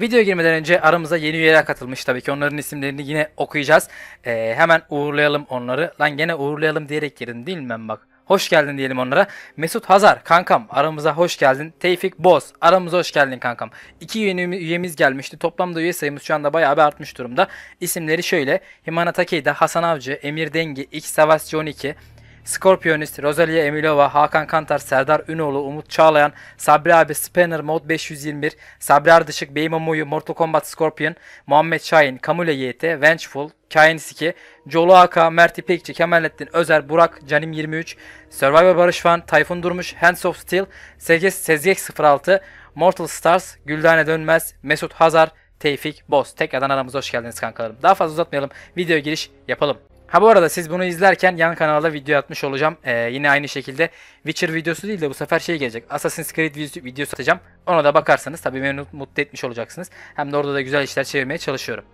Video girmeden önce aramıza yeni üyeler katılmış tabii ki onların isimlerini yine okuyacağız. Ee, hemen uğurlayalım onları. Lan gene uğurlayalım diyerek girin değil mi ben bak. Hoş geldin diyelim onlara. Mesut Hazar kankam aramıza hoş geldin. Tevfik Boz aramıza hoş geldin kankam. İki yeni üyemiz gelmişti. Toplamda üye sayımız şu anda bayağı bir artmış durumda. İsimleri şöyle. Himana Takeyda, Hasan Avcı, Emir Dengi, X Savaşçı 12, Scorpionist, Rosalia Emilova, Hakan Kantar, Serdar Ünoğlu, Umut Çağlayan, Sabri abi, Spanner, Mod 521, Sabri Ardışık, Beyma Muyu, Mortal Kombat Scorpion, Muhammed Şahin, Kamule YT, Vengeful, Kain Siki, Colu Aka, Mert İpekçi, Kemalettin Özer, Burak, Canim 23, Survivor Barış Van, Tayfun Durmuş, Hands of Steel, Segez, Sezgek 06, Mortal Stars, Güldane Dönmez, Mesut Hazar, Tevfik Boz. Tekrardan aramıza hoş geldiniz kankalarım. Daha fazla uzatmayalım. Video giriş yapalım. Ha bu arada siz bunu izlerken yan kanalda video atmış olacağım. Ee, yine aynı şekilde Witcher videosu değil de bu sefer şey gelecek. Assassin's Creed videosu atacağım. Ona da bakarsanız tabii beni mutlu etmiş olacaksınız. Hem de orada da güzel işler çevirmeye çalışıyorum.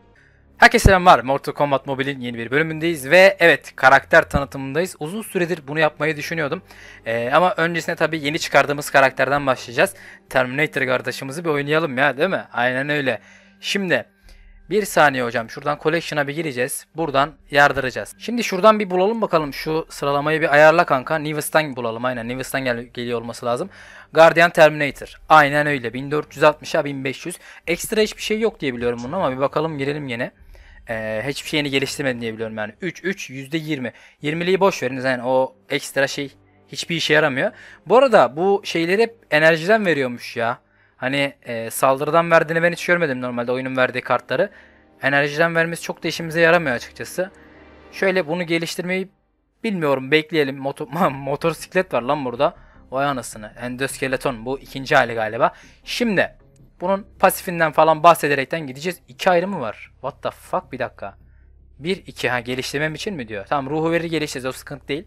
Herkese selamlar. Mortal Kombat Mobile'in yeni bir bölümündeyiz ve evet karakter tanıtımındayız. Uzun süredir bunu yapmayı düşünüyordum. Ee, ama öncesinde tabii yeni çıkardığımız karakterden başlayacağız. Terminator kardeşimizi bir oynayalım ya değil mi? Aynen öyle. Şimdi bir saniye hocam. Şuradan collection'a bir gireceğiz. Buradan yardıracağız. Şimdi şuradan bir bulalım bakalım. Şu sıralamayı bir ayarla kanka. Nivus'tan bulalım. Aynen Nivus'tan gel geliyor olması lazım. Guardian Terminator. Aynen öyle. 1460'a 1500. Ekstra hiçbir şey yok diye biliyorum bunun ama bir bakalım girelim yine. Ee, hiçbir şeyini geliştirmedim diye biliyorum yani. 3 3 %20. 20'liyi boş veriniz. Yani o ekstra şey hiçbir işe yaramıyor. Bu arada bu şeyleri hep enerjiden veriyormuş ya. Hani e, saldırıdan verdiğini ben hiç görmedim normalde oyunun verdiği kartları. Enerjiden vermesi çok da işimize yaramıyor açıkçası. Şöyle bunu geliştirmeyi bilmiyorum bekleyelim. Motor, motosiklet var lan burada. Vay anasını. Endoskeleton bu ikinci hali galiba. Şimdi bunun pasifinden falan bahsederekten gideceğiz. İki ayrı mı var. What the fuck bir dakika. Bir iki ha geliştirmem için mi diyor. Tamam ruhu verir geliştireceğiz o sıkıntı değil.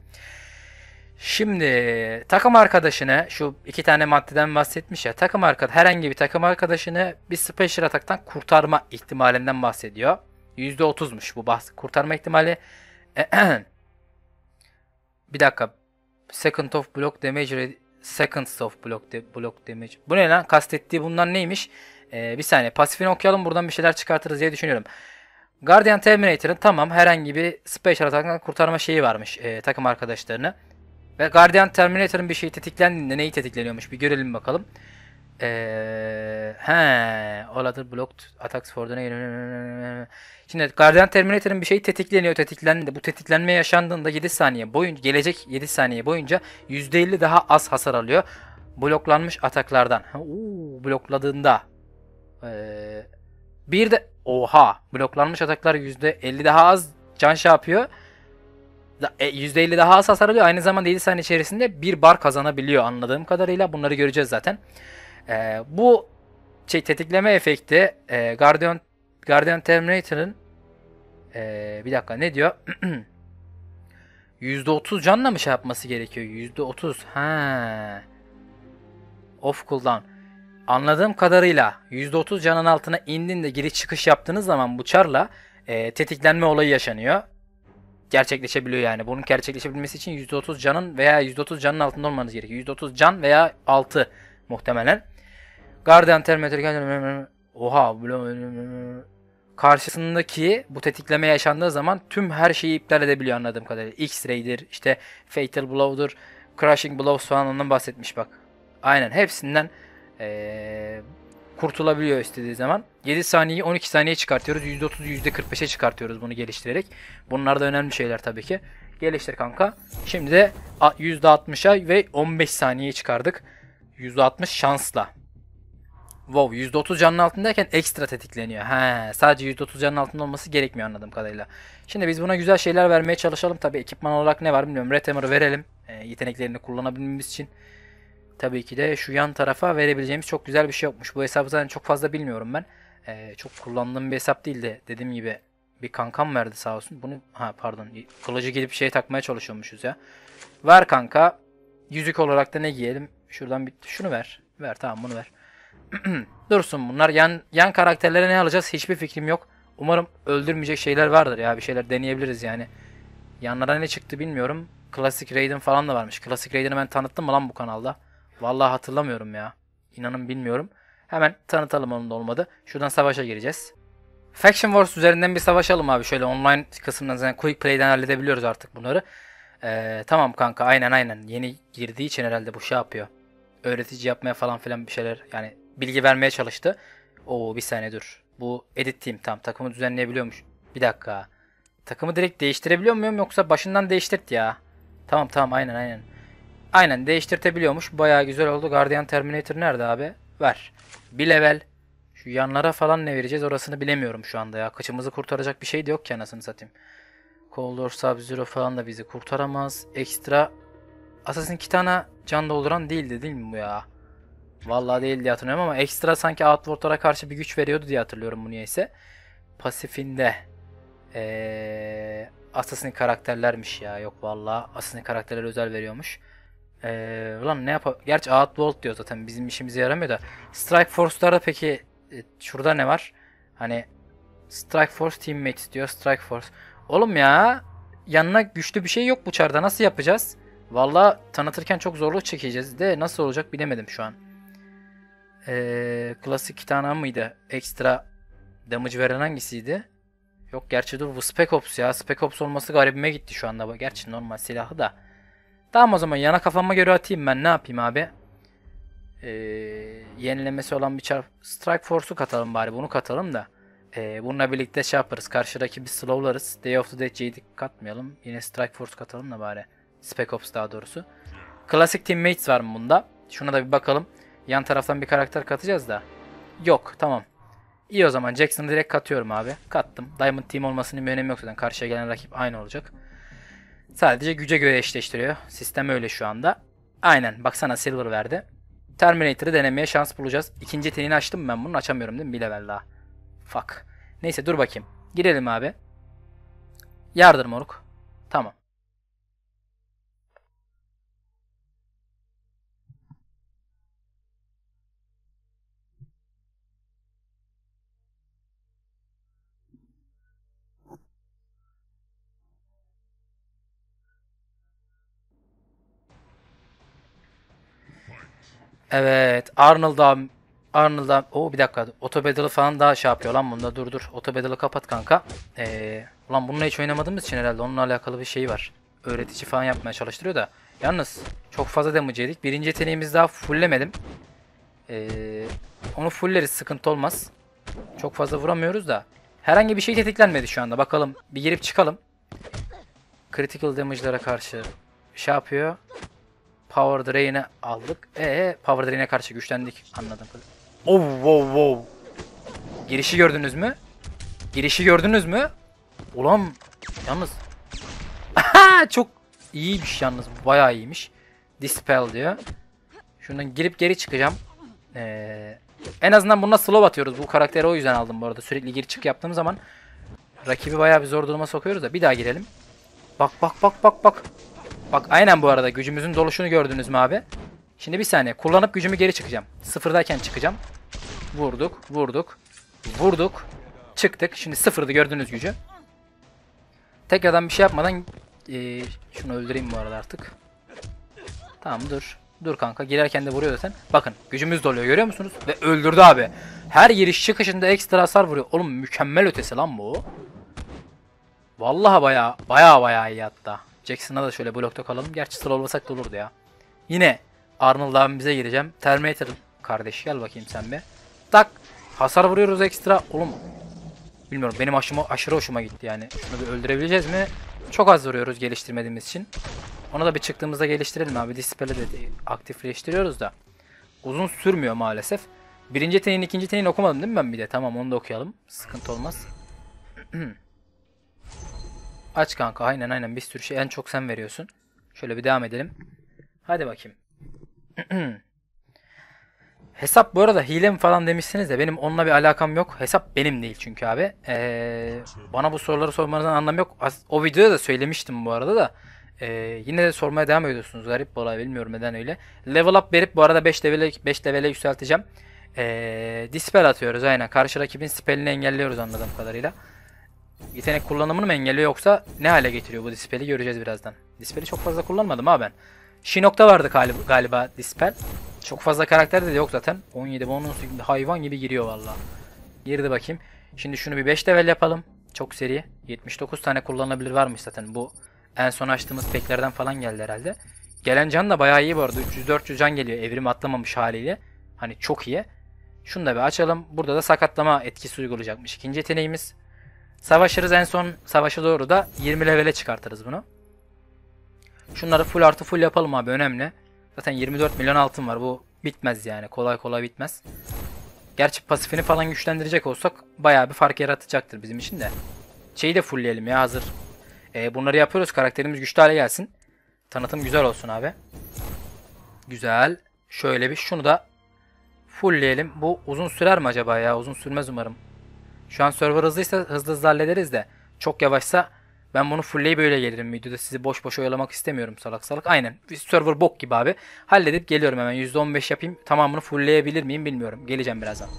Şimdi takım arkadaşına şu iki tane maddeden bahsetmiş ya. Takım arkadaş herhangi bir takım arkadaşını bir special ataktan kurtarma ihtimalinden bahsediyor. %30'muş bu bahs kurtarma ihtimali. bir dakika. Second of block damage seconds of block de block damage. Bu ne lan? Kastettiği bundan neymiş? Ee, bir saniye. Pasifini okuyalım. Buradan bir şeyler çıkartırız diye düşünüyorum. Guardian Terminator'ın tamam herhangi bir special ataktan kurtarma şeyi varmış e, takım arkadaşlarını. Ve Guardian Terminator'ın bir şey tetiklendiğinde neyi tetikleniyormuş bir görelim bakalım. Ee, he, all other blocked attacks for the... Şimdi Guardian Terminator'ın bir şey tetikleniyor tetiklendiğinde. Bu tetiklenme yaşandığında 7 saniye boyunca gelecek 7 saniye boyunca %50 daha az hasar alıyor. Bloklanmış ataklardan. Ha, blokladığında. Ee, bir de oha bloklanmış ataklar %50 daha az can şey yapıyor e, %50 daha az hasar alıyor. Aynı zamanda 7 saniye içerisinde bir bar kazanabiliyor anladığım kadarıyla. Bunları göreceğiz zaten. E, bu şey, tetikleme efekti e, Guardian, Guardian Terminator'ın e, bir dakika ne diyor? %30 canla mı şey yapması gerekiyor? %30. Ha. Off cooldown. Anladığım kadarıyla %30 canın altına indiğinde giriş çıkış yaptığınız zaman bu çarla e, tetiklenme olayı yaşanıyor gerçekleşebiliyor yani. Bunun gerçekleşebilmesi için %30 canın veya %30 canın altında olmanız gerekiyor. %30 can veya 6 muhtemelen. Guardian Terminator Oha karşısındaki bu tetikleme yaşandığı zaman tüm her şeyi iptal edebiliyor anladığım kadarıyla. X-Ray'dir, işte Fatal Blow'dur, Crushing Blow falan ondan bahsetmiş bak. Aynen hepsinden ee, kurtulabiliyor istediği zaman. 7 saniyeyi 12 saniye çıkartıyoruz. %30, %45'e çıkartıyoruz bunu geliştirerek. Bunlar da önemli şeyler tabii ki. Geliştir kanka. Şimdi de %60'a ve 15 saniye çıkardık. %60 şansla. Wow %30 canın altındayken ekstra tetikleniyor. He, sadece %30 canın altında olması gerekmiyor anladığım kadarıyla. Şimdi biz buna güzel şeyler vermeye çalışalım. tabii. ekipman olarak ne var bilmiyorum. Red Hammer verelim. E, yeteneklerini kullanabilmemiz için tabii ki de şu yan tarafa verebileceğimiz çok güzel bir şey yokmuş. Bu hesabı zaten çok fazla bilmiyorum ben. Ee, çok kullandığım bir hesap değildi. Dediğim gibi bir kankam verdi sağ olsun. Bunu ha pardon kılıcı gidip şey takmaya çalışıyormuşuz ya. Ver kanka. Yüzük olarak da ne giyelim? Şuradan bir şunu ver. Ver tamam bunu ver. Dursun bunlar yan yan karakterlere ne alacağız hiçbir fikrim yok. Umarım öldürmeyecek şeyler vardır ya bir şeyler deneyebiliriz yani. Yanlara ne çıktı bilmiyorum. Klasik Raiden falan da varmış. Klasik Raiden'ı ben tanıttım mı lan bu kanalda? Vallahi hatırlamıyorum ya. İnanın bilmiyorum. Hemen tanıtalım onun da olmadı. Şuradan savaşa gireceğiz. Faction Wars üzerinden bir savaşalım abi. Şöyle online kısmından zaten Quick Play'den halledebiliyoruz artık bunları. Ee, tamam kanka aynen aynen. Yeni girdiği için herhalde bu şey yapıyor. Öğretici yapmaya falan filan bir şeyler yani bilgi vermeye çalıştı. Oo bir saniye dur. Bu edit team tam takımı düzenleyebiliyormuş. Bir dakika. Takımı direkt değiştirebiliyor muyum yoksa başından değiştirt ya. Tamam tamam aynen aynen. Aynen değiştirtebiliyormuş. Baya güzel oldu. Guardian Terminator nerede abi? Ver. Bir level. Şu yanlara falan ne vereceğiz orasını bilemiyorum şu anda ya. Kaçımızı kurtaracak bir şey de yok ki anasını satayım. Coldor Sub-Zero falan da bizi kurtaramaz. Ekstra Assassin tane can dolduran değildi değil mi bu ya? Vallahi değil diye hatırlıyorum ama ekstra sanki Outward'lara karşı bir güç veriyordu diye hatırlıyorum bu niyeyse. Pasifinde ee, Assassin karakterlermiş ya. Yok vallahi Assassin karakterlere özel veriyormuş. Ee, ulan ne yap? Gerçi Outworld diyor zaten bizim işimize yaramıyor da. Strike Force'larda peki e, şurada ne var? Hani Strike Force teammates diyor. Strike Force. Oğlum ya yanına güçlü bir şey yok bu çarda. Nasıl yapacağız? Valla tanıtırken çok zorluk çekeceğiz de nasıl olacak bilemedim şu an. Ee, klasik kitana mıydı? Ekstra damage veren hangisiydi? Yok gerçi dur bu Spec Ops ya. Spec Ops olması garibime gitti şu anda. Gerçi normal silahı da. Tamam o zaman yana kafama göre atayım ben. Ne yapayım abi? Ee, yenilemesi olan bir çarp. Strike Force'u katalım bari. Bunu katalım da. Ee, bununla birlikte şey yaparız. Karşıdaki bir slowlarız. Day of the Dead Jade'i katmayalım. Yine Strike Force katalım da bari. Spec Ops daha doğrusu. Klasik Teammates var mı bunda? Şuna da bir bakalım. Yan taraftan bir karakter katacağız da. Yok tamam. İyi o zaman Jackson'ı direkt katıyorum abi. Kattım. Diamond Team olmasının bir önemi yok zaten. Karşıya gelen rakip aynı olacak. Sadece güce göre eşleştiriyor. Sistem öyle şu anda. Aynen baksana silver verdi. Terminator'ı denemeye şans bulacağız. İkinci yeteneğini açtım ben bunu? Açamıyorum değil mi? Bir level daha. Fuck. Neyse dur bakayım. Girelim abi. Yardır moruk. Tamam. Evet. Arnold'a Arnold'a o bir dakika. Otobedal'ı falan daha şey yapıyor lan bunda. Dur dur. Otobedal'ı kapat kanka. Ee, ulan bununla hiç oynamadığımız için herhalde onunla alakalı bir şey var. Öğretici falan yapmaya çalıştırıyor da. Yalnız çok fazla damage yedik. Birinci yeteneğimizi daha fulllemedim. Ee, onu fulleriz sıkıntı olmaz. Çok fazla vuramıyoruz da. Herhangi bir şey tetiklenmedi şu anda. Bakalım bir girip çıkalım. Critical damage'lara karşı şey yapıyor. Power Drain'e aldık. Ee Power Drain'e karşı güçlendik. Anladım. Oh, wow, wow. Girişi gördünüz mü? Girişi gördünüz mü? Ulan yalnız. Çok iyiymiş yalnız. Bayağı iyiymiş. Dispel diyor. Şundan girip geri çıkacağım. Ee, en azından bununla slow atıyoruz. Bu karakteri o yüzden aldım bu arada. Sürekli gir çık yaptığım zaman rakibi bayağı bir zor duruma sokuyoruz da. Bir daha girelim. Bak bak bak bak bak. Bak aynen bu arada gücümüzün doluşunu gördünüz mü abi? Şimdi bir saniye. Kullanıp gücümü geri çıkacağım. Sıfırdayken çıkacağım. Vurduk, vurduk, vurduk. Çıktık. Şimdi sıfırdı gördüğünüz gücü. Tekrardan bir şey yapmadan ee, şunu öldüreyim bu arada artık. Tamam dur. Dur kanka. Girerken de vuruyor zaten. Bakın gücümüz doluyor görüyor musunuz? Ve öldürdü abi. Her giriş çıkışında ekstra hasar vuruyor. Oğlum mükemmel ötesi lan bu. Vallahi baya baya baya iyi hatta. Jackson'a da şöyle blokta kalalım. Gerçi sıra olmasak da olurdu ya. Yine Arnold abimize gireceğim. Terminator kardeş gel bakayım sen be. Tak. Hasar vuruyoruz ekstra. Oğlum. Bilmiyorum benim aşıma, aşırı hoşuma gitti yani. Şunu bir öldürebileceğiz mi? Çok az vuruyoruz geliştirmediğimiz için. Ona da bir çıktığımızda geliştirelim abi. Dispel'i de aktifleştiriyoruz da. Uzun sürmüyor maalesef. Birinci tenin ikinci tenin okumadım değil mi ben bir de? Tamam onu da okuyalım. Sıkıntı olmaz. Aç kanka aynen aynen bir sürü şey en çok sen veriyorsun. Şöyle bir devam edelim. Hadi bakayım. Hesap bu arada hile mi falan demişsiniz de benim onunla bir alakam yok. Hesap benim değil çünkü abi. Ee, bana bu soruları sormanızdan anlamı yok. o videoda da söylemiştim bu arada da. Ee, yine de sormaya devam ediyorsunuz. Garip bir olay bilmiyorum neden öyle. Level up verip bu arada 5 level'e 5 level yükselteceğim. Ee, dispel atıyoruz aynen. Karşı rakibin spellini engelliyoruz anladığım kadarıyla yetenek kullanımını mı engelliyor yoksa ne hale getiriyor bu dispeli göreceğiz birazdan. Dispeli çok fazla kullanmadım ha ben. Shinnok'ta vardı galiba, galiba dispel. Çok fazla karakter de yok zaten. 17 bonus hayvan gibi giriyor valla. Girdi bakayım. Şimdi şunu bir 5 level yapalım. Çok seri. 79 tane kullanılabilir varmış zaten. Bu en son açtığımız peklerden falan geldi herhalde. Gelen can da bayağı iyi bu arada. 300-400 can geliyor. Evrim atlamamış haliyle. Hani çok iyi. Şunu da bir açalım. Burada da sakatlama etkisi uygulayacakmış. İkinci yeteneğimiz Savaşırız en son savaşa doğru da 20 levele çıkartırız bunu. Şunları full artı full yapalım abi önemli. Zaten 24 milyon altın var bu bitmez yani kolay kolay bitmez. Gerçi pasifini falan güçlendirecek olsak bayağı bir fark yaratacaktır bizim için de. Şeyi de fullleyelim ya hazır. Ee, bunları yapıyoruz karakterimiz güçlü hale gelsin. Tanıtım güzel olsun abi. Güzel. Şöyle bir şunu da fullleyelim. Bu uzun sürer mi acaba ya? Uzun sürmez umarım. Şu an server hızlıysa hızlı hızlı hallederiz de. Çok yavaşsa ben bunu fullleyip böyle gelirim videoda. Sizi boş boş oyalamak istemiyorum salak salak. Aynen. Server bok gibi abi. Halledip geliyorum hemen. %15 yapayım. Tamamını fullleyebilir miyim bilmiyorum. Geleceğim birazdan.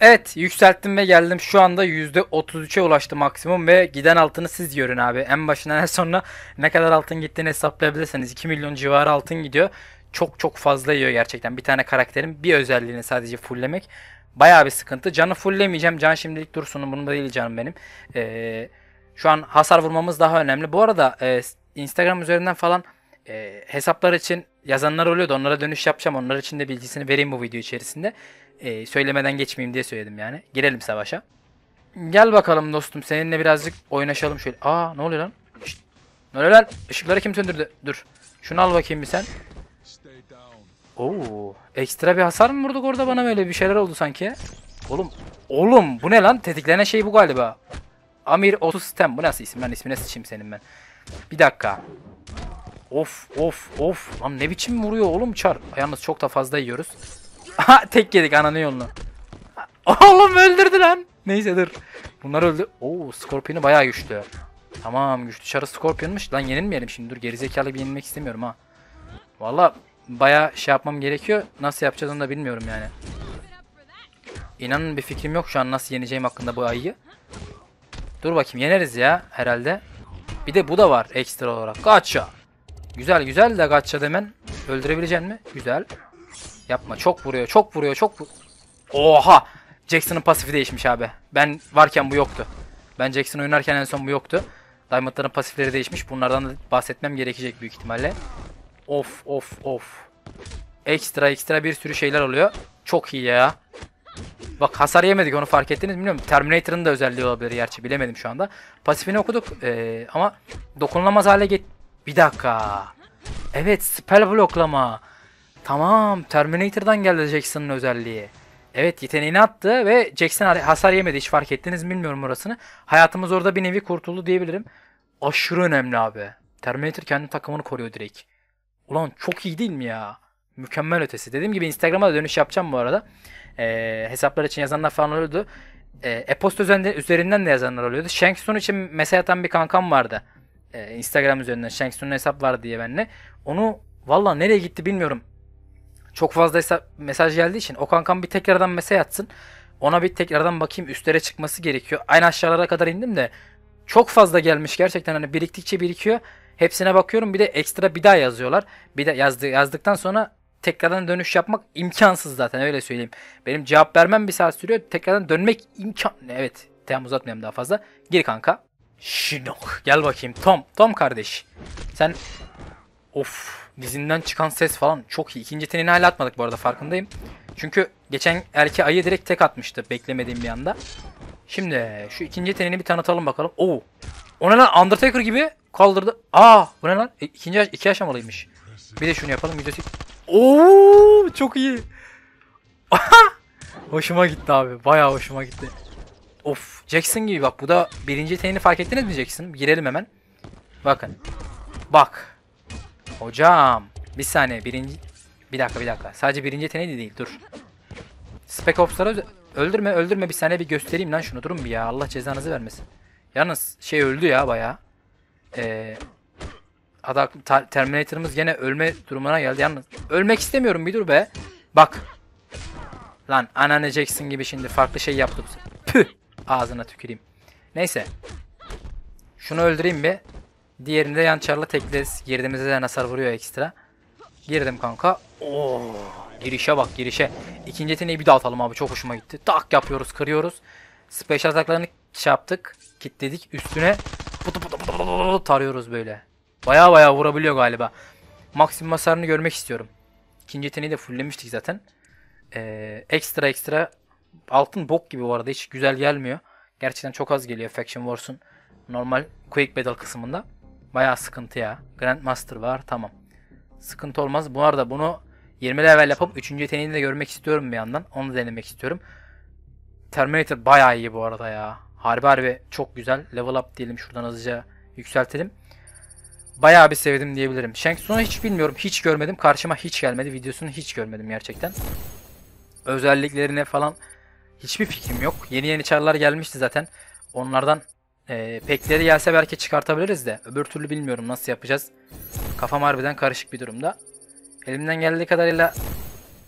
Evet yükselttim ve geldim. Şu anda %33'e ulaştı maksimum ve giden altını siz görün abi. En başından en sonuna ne kadar altın gittiğini hesaplayabilirseniz 2 milyon civarı altın gidiyor. Çok çok fazla yiyor gerçekten. Bir tane karakterin bir özelliğini sadece fulllemek. Baya bir sıkıntı. Canı fulllemeyeceğim. Can şimdilik dursun. Bunun değil canım benim. Ee, şu an hasar vurmamız daha önemli. Bu arada e, Instagram üzerinden falan e, hesaplar için yazanlar oluyordu. Onlara dönüş yapacağım. Onlar için de bilgisini vereyim bu video içerisinde. E, söylemeden geçmeyeyim diye söyledim yani. Girelim savaşa. Gel bakalım dostum. Seninle birazcık oynaşalım şöyle. Aa ne oluyor lan? Şişt. Ne oluyor lan? Işıkları kim söndürdü? Dur. Şunu al bakayım bir sen. Oo, ekstra bir hasar mı vurduk orada bana böyle bir şeyler oldu sanki. Oğlum, oğlum bu ne lan? Tetiklenen şey bu galiba. Amir Otostem. Bu nasıl isim lan? İsmine sıçayım senin ben. Bir dakika. Of of of. Lan ne biçim vuruyor oğlum çar. Yalnız çok da fazla yiyoruz. Aha tek yedik ananın yolunu. Oğlum öldürdü lan. Neyse dur. Bunlar öldü. Oo Scorpion'u bayağı güçlü. Tamam güçlü çarı Scorpion'mış. Lan yenilmeyelim şimdi dur gerizekalı bir yenilmek istemiyorum ha. Valla baya şey yapmam gerekiyor. Nasıl yapacağız onu da bilmiyorum yani. İnanın bir fikrim yok şu an nasıl yeneceğim hakkında bu ayıyı. Dur bakayım yeneriz ya herhalde. Bir de bu da var ekstra olarak. Gacha. Güzel güzel de gacha demen. Öldürebilecek mi? Güzel. Yapma çok vuruyor çok vuruyor çok Oha. Jackson'ın pasifi değişmiş abi. Ben varken bu yoktu. Ben Jackson oynarken en son bu yoktu. Diamond'ların pasifleri değişmiş. Bunlardan da bahsetmem gerekecek büyük ihtimalle. Of of of. Ekstra ekstra bir sürü şeyler oluyor. Çok iyi ya. Bak hasar yemedik onu fark ettiniz bilmiyorum. Terminator'ın da özelliği olabilir gerçi bilemedim şu anda. Pasifini okuduk ee, ama dokunulamaz hale get... Bir dakika. Evet spell bloklama. Tamam Terminator'dan geldi Jackson'ın özelliği. Evet yeteneğini attı ve Jackson hasar yemedi hiç fark ettiniz bilmiyorum orasını. Hayatımız orada bir nevi kurtuldu diyebilirim. Aşırı önemli abi. Terminator kendi takımını koruyor direkt. Ulan çok iyi değil mi ya? Mükemmel ötesi. Dediğim gibi Instagram'a da dönüş yapacağım bu arada. E, hesaplar için yazanlar falan oluyordu. Ee, e-posta üzerinden de yazanlar oluyordu. Shanksun için mesaj atan bir kankam vardı. E, Instagram üzerinden Shanksun'un hesap var diye benimle. Onu valla nereye gitti bilmiyorum. Çok fazla hesap, mesaj geldiği için o kankam bir tekrardan mesaj atsın. Ona bir tekrardan bakayım üstlere çıkması gerekiyor. Aynı aşağılara kadar indim de çok fazla gelmiş gerçekten hani biriktikçe birikiyor. Hepsine bakıyorum bir de ekstra bir daha yazıyorlar. Bir de yazdı, yazdıktan sonra tekrardan dönüş yapmak imkansız zaten öyle söyleyeyim. Benim cevap vermem bir saat sürüyor. Tekrardan dönmek imkan... Evet. Tamam uzatmayayım daha fazla. Gir kanka. Şinok. Gel bakayım. Tom. Tom kardeş. Sen... Of. Dizinden çıkan ses falan çok iyi. İkinci tenini hala atmadık bu arada farkındayım. Çünkü geçen erke ayı direkt tek atmıştı beklemediğim bir anda. Şimdi şu ikinci tenini bir tanıtalım bakalım. Oo. O ne lan Undertaker gibi Kaldırdı. Aa bu ne lan? E, ikinci, iki aşamalıymış. Bir de şunu yapalım. Videosu... Oo çok iyi. hoşuma gitti abi. Bayağı hoşuma gitti. Of Jackson gibi bak. Bu da birinci yeteneğini fark ettiniz mi Jackson? Girelim hemen. Bakın. Bak. Hocam. Bir saniye. Birinci... Bir dakika bir dakika. Sadece birinci yeteneği de değil. Dur. Spec Ops'ları öldürme öldürme bir saniye bir göstereyim lan şunu. Durun bir ya. Allah cezanızı vermesin. Yalnız şey öldü ya bayağı. Ee, hatta Terminator'ımız yine ölme durumuna geldi. Yalnız ölmek istemiyorum bir dur be. Bak. Lan anane Jackson gibi şimdi farklı şey yaptı. Püh. Ağzına tüküreyim. Neyse. Şunu öldüreyim bir. Diğerini de yan çarla tekliz. Girdiğimizde de hasar vuruyor ekstra. Girdim kanka. Oo, girişe bak girişe. İkinci yeteneği bir daha atalım abi. Çok hoşuma gitti. Tak yapıyoruz kırıyoruz. Special ataklarını şey yaptık. Kitledik. Üstüne putu putu tarıyoruz böyle. Baya baya vurabiliyor galiba. Maksimum hasarını görmek istiyorum. İkinci yeteneği de fulllemiştik zaten. Ee, ekstra ekstra altın bok gibi bu arada hiç güzel gelmiyor. Gerçekten çok az geliyor Faction Wars'un normal quick Battle kısmında. Baya sıkıntı ya. Grandmaster var tamam. Sıkıntı olmaz. Bunlar da bunu 20 level yapıp 3. yeteneğini de görmek istiyorum bir yandan. Onu denemek istiyorum. Terminator baya iyi bu arada ya. Harbi harbi çok güzel. Level up diyelim şuradan hızlıca yükseltelim. Bayağı bir sevdim diyebilirim. Shang Tsung'u hiç bilmiyorum. Hiç görmedim. Karşıma hiç gelmedi. Videosunu hiç görmedim gerçekten. Özelliklerine falan hiçbir fikrim yok. Yeni yeni çarlar gelmişti zaten. Onlardan e, pekleri gelse belki çıkartabiliriz de. Öbür türlü bilmiyorum nasıl yapacağız. Kafam harbiden karışık bir durumda. Elimden geldiği kadarıyla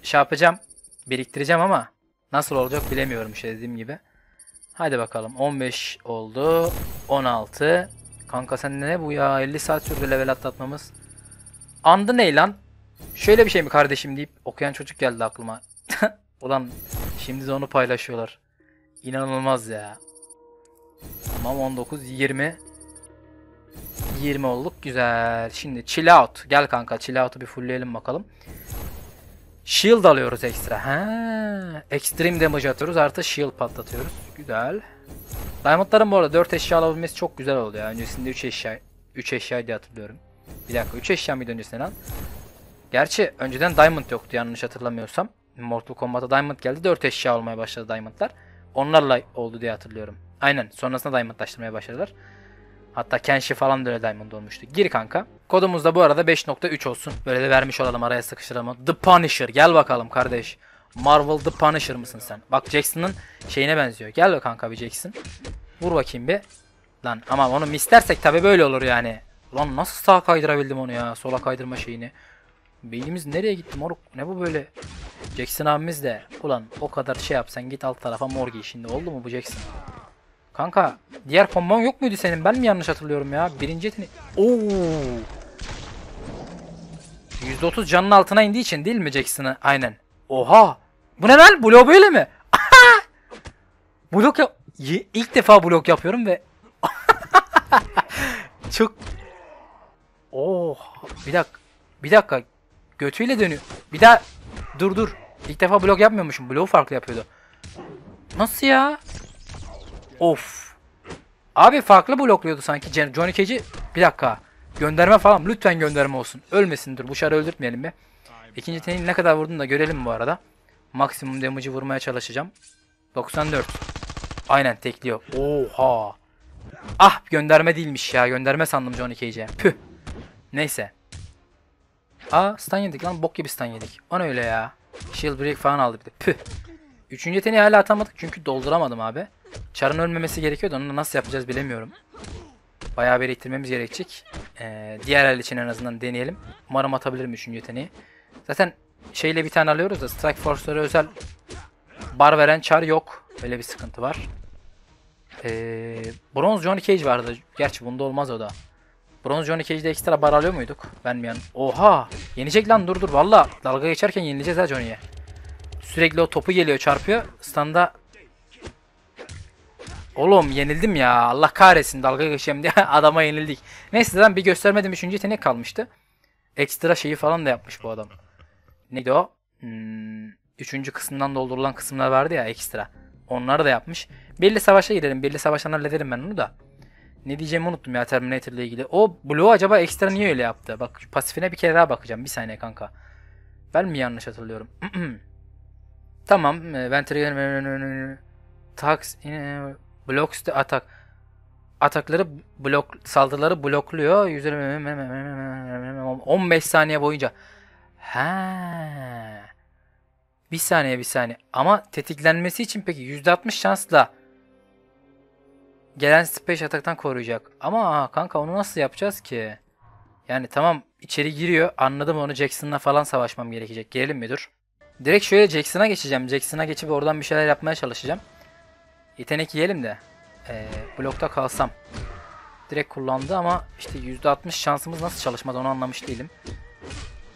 şey yapacağım. Biriktireceğim ama nasıl olacak bilemiyorum işte dediğim gibi. Haydi bakalım. 15 oldu. 16. Kanka sen ne bu ya? 50 saat sürdü level atlatmamız. Andı ne lan? Şöyle bir şey mi kardeşim deyip okuyan çocuk geldi aklıma. Ulan şimdi de onu paylaşıyorlar. İnanılmaz ya. Tamam 19, 20. 20 olduk. Güzel. Şimdi chill out. Gel kanka chill out'u bir fullleyelim bakalım. Shield alıyoruz ekstra. Ha, extreme damage atıyoruz artı shield patlatıyoruz. Güzel. Diamondların bu arada 4 eşya alabilmesi çok güzel oldu ya. Öncesinde 3 eşya 3 eşya diye hatırlıyorum. Bir dakika 3 eşya mıydı öncesinden lan? Gerçi önceden Diamond yoktu yanlış hatırlamıyorsam. Mortal Kombat'a Diamond geldi. 4 eşya olmaya başladı Diamond'lar. Onlarla oldu diye hatırlıyorum. Aynen sonrasında Diamond'laştırmaya başladılar. Hatta Kenshi falan da öyle Diamond olmuştu. Gir kanka. Kodumuz da bu arada 5.3 olsun. Böyle de vermiş olalım araya sıkıştıralım. The Punisher. Gel bakalım kardeş. Marvel The Punisher mısın sen? Bak Jackson'ın şeyine benziyor. Gel be kanka bir Jackson. Vur bakayım bir. Lan ama onu mislersek tabi böyle olur yani. Lan nasıl sağa kaydırabildim onu ya. Sola kaydırma şeyini. Beynimiz nereye gitti moruk? Ne bu böyle? Jackson abimiz de ulan o kadar şey yapsan git alt tarafa morgi giy şimdi oldu mu bu Jackson? Kanka diğer kombon yok muydu senin? Ben mi yanlış hatırlıyorum ya? Birinci yeteneği... Oo. %30 canın altına indiği için değil mi Jackson'ı? Aynen. Oha. Bu ne lan? Blok böyle mi? blok yap... İlk defa blok yapıyorum ve... Çok... Oh. Bir dakika. Bir dakika. Götüyle dönüyor. Bir daha... Dur dur. İlk defa blok yapmıyormuşum. Bloğu farklı yapıyordu. Nasıl ya? Of. Abi farklı blokluyordu sanki. Johnny Cage'i bir dakika. Gönderme falan. Lütfen gönderme olsun. Ölmesin dur. Bu şarı öldürtmeyelim be. İkinci teni ne kadar vurdun da görelim bu arada. Maksimum damage'i vurmaya çalışacağım. 94. Aynen tekliyor. Oha. Ah gönderme değilmiş ya. Gönderme sandım Johnny Cage'e. Püh. Neyse. Aa stun yedik lan. Bok gibi stun yedik. O öyle ya. Shield break falan aldı bir de. Püh. Üçüncü teni hala atamadık çünkü dolduramadım abi. Char'ın ölmemesi gerekiyor da onu nasıl yapacağız bilemiyorum. Bayağı biriktirmemiz gerekecek. Ee, diğer el için en azından deneyelim. Umarım atabilirim 3. yeteneği. Zaten şeyle bir tane alıyoruz da Strike Force'lara özel bar veren Char yok. Öyle bir sıkıntı var. Ee, bronz Johnny Cage vardı. Gerçi bunda olmaz o da. Bronze Johnny Cage'de ekstra bar alıyor muyduk? Ben mi yani? Oha! Yenecek lan dur dur. Valla dalga geçerken yenileceğiz ha Johnny'ye. Sürekli o topu geliyor çarpıyor. Standa Oğlum yenildim ya. Allah kahretsin dalga geçeyim diye adama yenildik. Neyse lan bir göstermedim üçüncü yetenek kalmıştı. Ekstra şeyi falan da yapmış bu adam. Neydi o? Hmm, üçüncü kısımdan doldurulan kısımlar vardı ya ekstra. Onları da yapmış. Belli savaşa girelim. Belli savaştan hallederim ben onu da. Ne diyeceğimi unuttum ya Terminator ile ilgili. O bloğu acaba ekstra niye öyle yaptı? Bak pasifine bir kere daha bakacağım. Bir saniye kanka. Ben mi yanlış hatırlıyorum? tamam. Ben Tax Blok the atak. Atakları blok saldırıları blokluyor. 15 saniye boyunca. He. Bir saniye bir saniye. Ama tetiklenmesi için peki %60 şansla gelen space ataktan koruyacak. Ama kanka onu nasıl yapacağız ki? Yani tamam içeri giriyor. Anladım onu Jackson'la falan savaşmam gerekecek. Gelelim mi dur? Direkt şöyle Jackson'a geçeceğim. Jackson'a geçip oradan bir şeyler yapmaya çalışacağım. Yetenek yiyelim de ee, blokta kalsam. Direkt kullandı ama işte %60 şansımız nasıl çalışmadı onu anlamış değilim.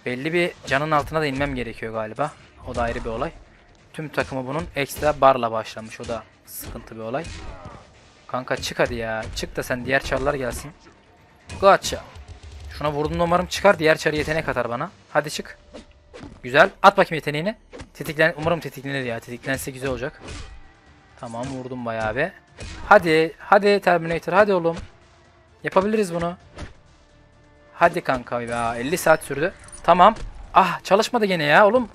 Belli bir canın altına da inmem gerekiyor galiba. O da ayrı bir olay. Tüm takımı bunun ekstra barla başlamış. O da sıkıntı bir olay. Kanka çık hadi ya. Çık da sen diğer çarlar gelsin. Gacha. Şuna vurdum umarım çıkar. Diğer çarı yetenek atar bana. Hadi çık. Güzel. At bakayım yeteneğini. Tetiklen umarım tetiklenir ya. Tetiklense güzel olacak. Tamam vurdum bayağı be. Hadi. Hadi Terminator. Hadi oğlum. Yapabiliriz bunu. Hadi kanka ya. 50 saat sürdü. Tamam. Ah çalışmadı gene ya oğlum.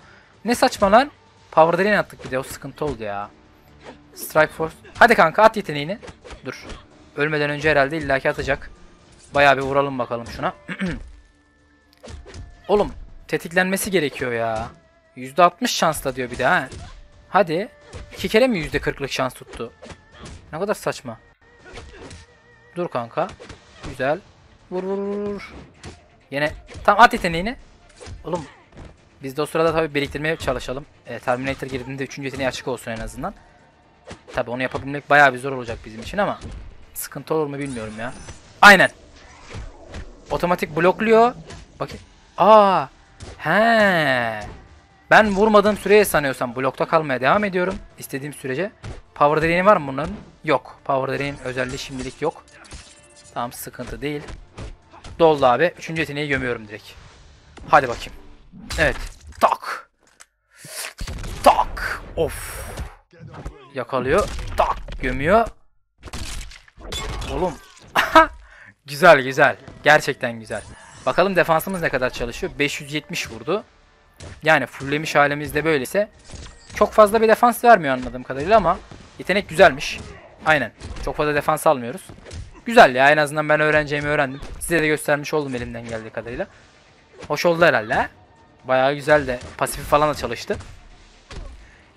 Ne saçma lan. Power Drain attık bir de. O sıkıntı oldu ya. Strike Force. Hadi kanka at yeteneğini. Dur. Ölmeden önce herhalde illaki atacak. Bayağı bir vuralım bakalım şuna. oğlum tetiklenmesi gerekiyor ya. %60 şansla diyor bir de ha. Hadi. İki kere mi yüzde kırklık şans tuttu? Ne kadar saçma. Dur kanka. Güzel. Vur vur vur. Yine tam at yeteneğini. Oğlum biz de o sırada tabii biriktirmeye çalışalım. E, Terminator girdiğinde 3. yeteneği açık olsun en azından. Tabii onu yapabilmek bayağı bir zor olacak bizim için ama sıkıntı olur mu bilmiyorum ya. Aynen. Otomatik blokluyor. Bakın. Aa. He. Ben vurmadığım süreye sanıyorsam blokta kalmaya devam ediyorum. İstediğim sürece. Power drain'i var mı bunların? Yok. Power drain özelliği şimdilik yok. Tamam sıkıntı değil. Doldu abi. Üçüncü yeteneği gömüyorum direkt. Hadi bakayım. Evet. Tak. Tak. Of. Yakalıyor. Tak. Gömüyor. Oğlum. güzel güzel. Gerçekten güzel. Bakalım defansımız ne kadar çalışıyor. 570 vurdu. Yani fulllemiş halimizde böyleyse çok fazla bir defans vermiyor anladığım kadarıyla ama yetenek güzelmiş. Aynen. Çok fazla defans almıyoruz. Güzel ya en azından ben öğreneceğimi öğrendim. Size de göstermiş oldum elimden geldiği kadarıyla. Hoş oldu herhalde. He? Bayağı güzel de pasifi falan da çalıştı.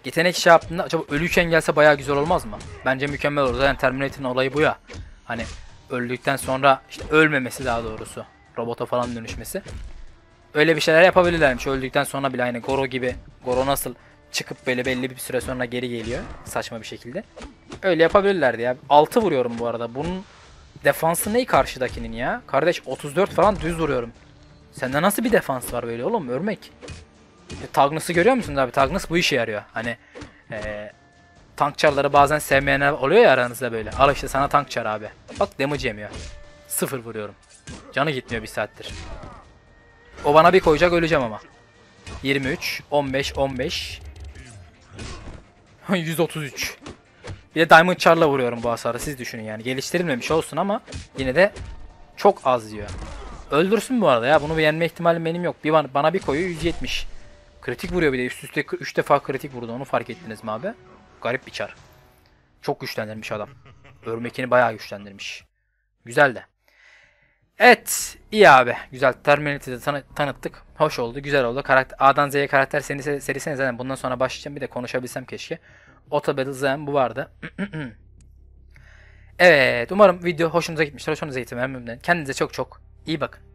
Yetenek şey yaptığında acaba ölüyken gelse bayağı güzel olmaz mı? Bence mükemmel olur. Zaten Terminator'ın olayı bu ya. Hani öldükten sonra işte ölmemesi daha doğrusu. Robota falan dönüşmesi öyle bir şeyler yapabilirlermiş öldükten sonra bile aynı Goro gibi. Goro nasıl çıkıp böyle belli bir süre sonra geri geliyor saçma bir şekilde. Öyle yapabilirlerdi ya. 6 vuruyorum bu arada. Bunun defansı ne karşıdakinin ya? Kardeş 34 falan düz vuruyorum. Sende nasıl bir defans var böyle oğlum? Örmek. E, Tagnus'u görüyor musun abi? Tagnus bu işe yarıyor. Hani e, tank bazen sevmeyenler oluyor ya aranızda böyle. Al işte sana tank abi. Bak damage yemiyor. Sıfır vuruyorum. Canı gitmiyor bir saattir. O bana bir koyacak öleceğim ama. 23, 15, 15. 133. Bir de Diamond Char'la vuruyorum bu hasarı. Siz düşünün yani. Geliştirilmemiş olsun ama yine de çok az diyor. Öldürsün bu arada ya. Bunu yenme ihtimalim benim yok. Bir bana, bana bir koyu 170. Kritik vuruyor bir de. Üst üste 3 defa kritik vurdu. Onu fark ettiniz mi abi? Garip bir çar. Çok güçlendirmiş adam. Örmekini bayağı güçlendirmiş. Güzel de. Evet. iyi abi. Güzel. Terminal'ı de tanı tanıttık. Hoş oldu. Güzel oldu. Karakter, A'dan Z'ye karakter serisi, serisine zaten bundan sonra başlayacağım. Bir de konuşabilsem keşke. Auto Battle zaten bu vardı. evet. Umarım video hoşunuza gitmiştir. Hoşunuza gitmiştir. Memnunum. Kendinize çok çok iyi bakın.